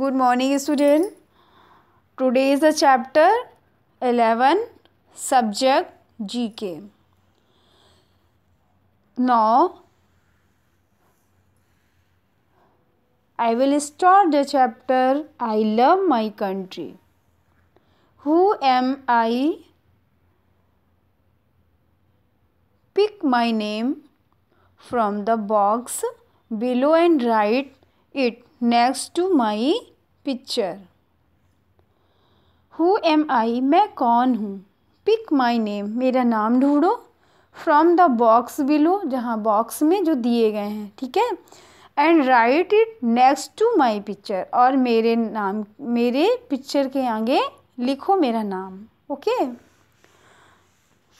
good morning student today is the chapter 11 subject gk now i will start the chapter i love my country who am i pick my name from the box below and write it next to my picture who am I मैं कौन हूँ pick my name मेरा नाम ढूंढो from the box below जहाँ box में जो दिए गए हैं ठीक है and write it next to my picture और मेरे नाम मेरे पिक्चर के आगे लिखो मेरा नाम okay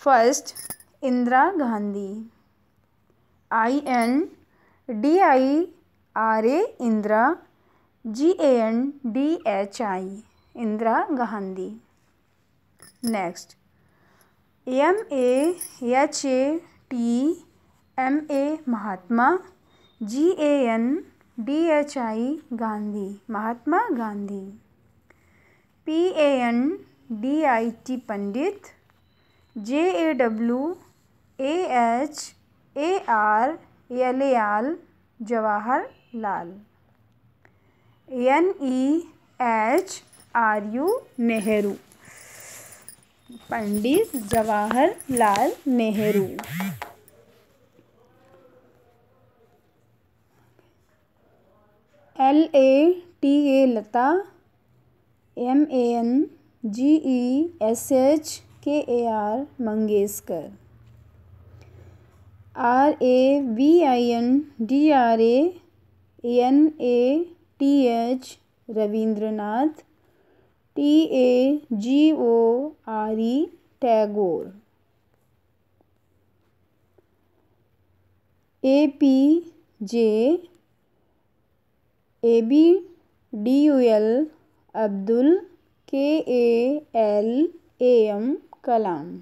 first Indira Gandhi I N D I R A Indira G A N D H I Indira Gandhi next M A H A T M A Mahatma G A N D H I Gandhi Mahatma Gandhi P A N D I T Pandit J A W A H A R L A L Jawahar Lal N E H R U Nehru Pandit Jawahar Lal Nehru L A T A Lata M A N G E S H K A R Mangeshkar R A V I N D R A N A T H Ravindranath T A G O R E Tagore A P J A B D U L Abdul K A L A M Kalam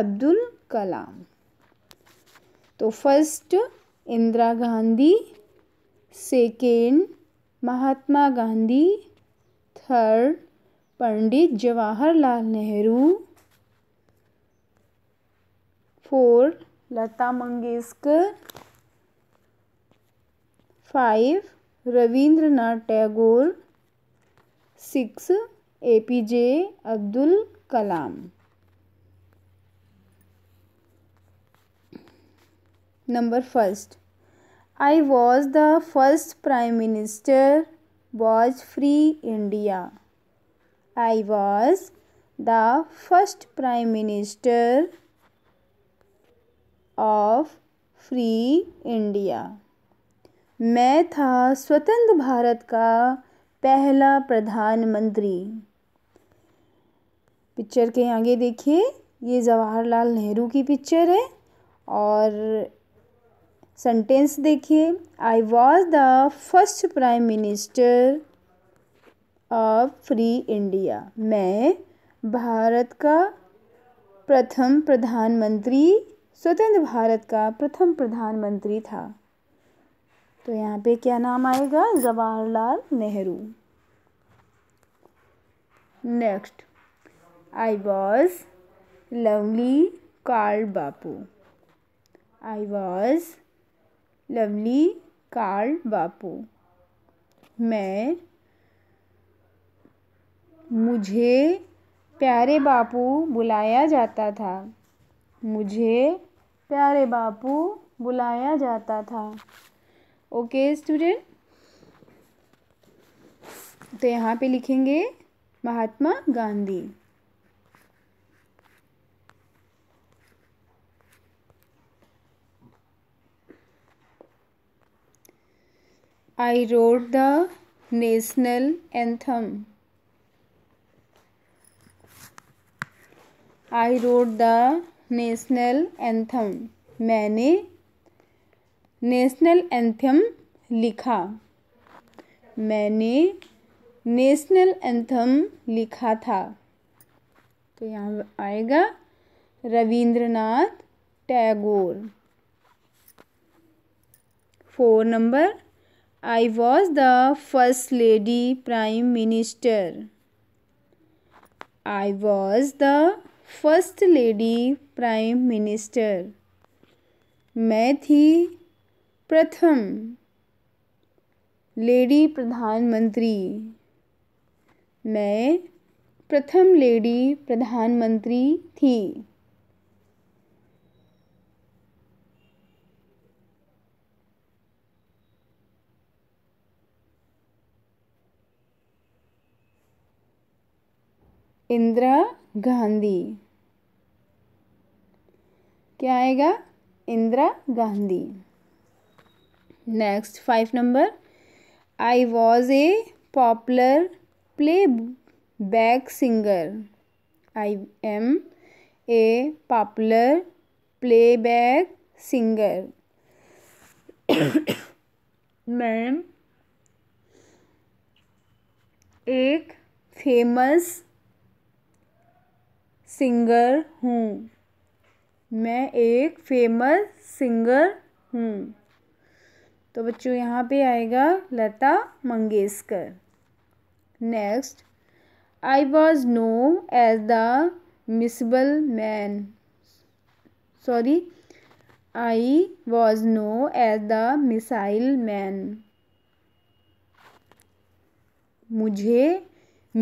Abdul Kalam तो first Indira Gandhi second Mahatma Gandhi third Pandit Jawaharlal Nehru four Lata Mangeshkar five Ravindranath Tagore six A P J Abdul Kalam number first I was the first Prime Minister was free India. I was the first Prime Minister of free India मैं था स्वतंत्र भारत का पहला प्रधानमंत्री picture के आगे देखिए ये जवाहरलाल नेहरू की पिक्चर है और सेंटेंस देखिए I was the first prime minister of free India मैं भारत का प्रथम प्रधानमंत्री स्वतंत्र भारत का प्रथम प्रधानमंत्री था तो यहाँ पे क्या नाम आएगा Jawaharlal Nehru next I was lovely called Bapu I was lovely called Bapu मैं मुझे प्यारे बापू बुलाया जाता था मुझे प्यारे बापू बुलाया जाता था ओके स्टूडेंट तो यहाँ पे लिखेंगे महात्मा Gandhi I wrote the national anthem. I wrote the national anthem. मैंने national anthem लिखा मैंने नेशनल एंथम लिखा था तो यहाँ आएगा Ravindranath Tagore four number I was the first lady prime minister. I was the first lady prime minister. मैं थी प्रथम लेडी प्रधानमंत्री मैं प्रथम लेडी प्रधानमंत्री थी इंदिरा गांधी क्या आएगा Indira Gandhi next five number I was a popular playback singer I am a popular playback singer मैम एक फेमस सिंगर हूँ मैं एक फेमस सिंगर हूँ तो बच्चों यहाँ पे आएगा Lata Mangeshkar next I was known as the missile man sorry I was known as the missile man मुझे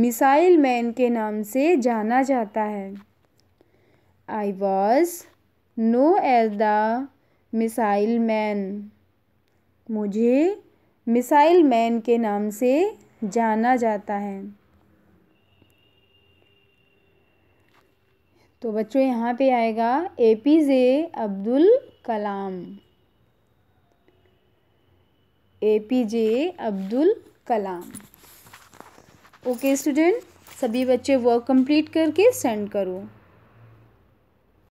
मिसाइल मैन के नाम से जाना जाता है I was known as the missile man मुझे मिसाइल मैन के नाम से जाना जाता है तो बच्चों यहाँ पे आएगा A P J Abdul Kalam A P J Abdul Kalam okay student सभी बच्चे वर्क कंप्लीट करके सेंड करो